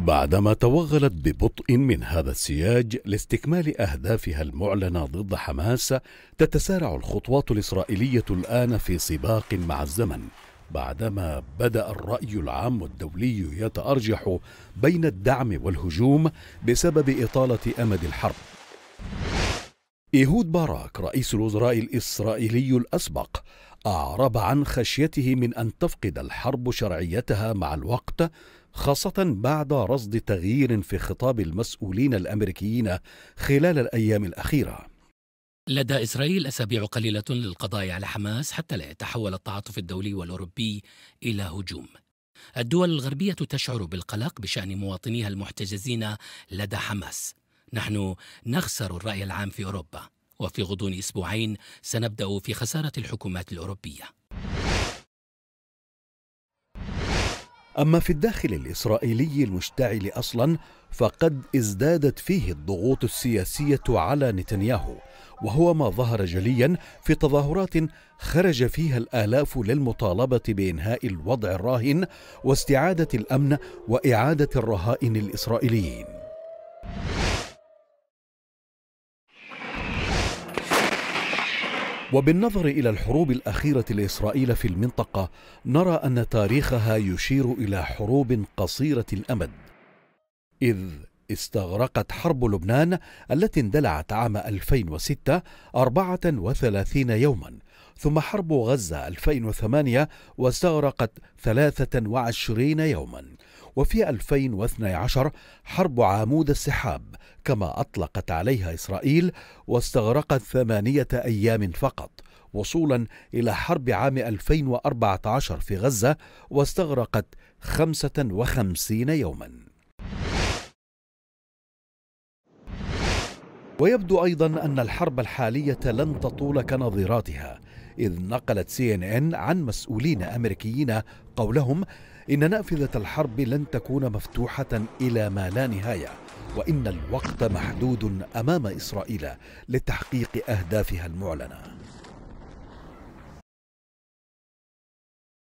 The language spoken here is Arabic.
بعدما توغلت ببطء من هذا السياج لاستكمال اهدافها المعلنه ضد حماس تتسارع الخطوات الاسرائيليه الان في سباق مع الزمن بعدما بدا الراي العام الدولي يتارجح بين الدعم والهجوم بسبب اطاله امد الحرب إيهود باراك رئيس الوزراء الإسرائيلي الأسبق أعرب عن خشيته من أن تفقد الحرب شرعيتها مع الوقت خاصة بعد رصد تغيير في خطاب المسؤولين الأمريكيين خلال الأيام الأخيرة لدى إسرائيل أسابيع قليلة للقضاء على حماس حتى لا يتحول التعاطف الدولي والأوروبي إلى هجوم الدول الغربية تشعر بالقلق بشأن مواطنيها المحتجزين لدى حماس نحن نخسر الرأي العام في أوروبا وفي غضون أسبوعين سنبدأ في خسارة الحكومات الأوروبية أما في الداخل الإسرائيلي المشتعل أصلا فقد ازدادت فيه الضغوط السياسية على نتنياهو وهو ما ظهر جليا في تظاهرات خرج فيها الآلاف للمطالبة بإنهاء الوضع الراهن واستعادة الأمن وإعادة الرهائن الإسرائيليين وبالنظر إلى الحروب الأخيرة لإسرائيل في المنطقة نرى أن تاريخها يشير إلى حروب قصيرة الأمد إذ استغرقت حرب لبنان التي اندلعت عام 2006 34 يوما ثم حرب غزة 2008 واستغرقت 23 يوما وفي 2012 حرب عمود السحاب كما أطلقت عليها إسرائيل واستغرقت ثمانية أيام فقط وصولا إلى حرب عام 2014 في غزة واستغرقت 55 يوما ويبدو أيضا أن الحرب الحالية لن تطول كنظيراتها إذ نقلت سي إن إن عن مسؤولين أمريكيين قولهم إن نافذة الحرب لن تكون مفتوحة إلى ما لا نهاية وإن الوقت محدود أمام إسرائيل لتحقيق أهدافها المعلنة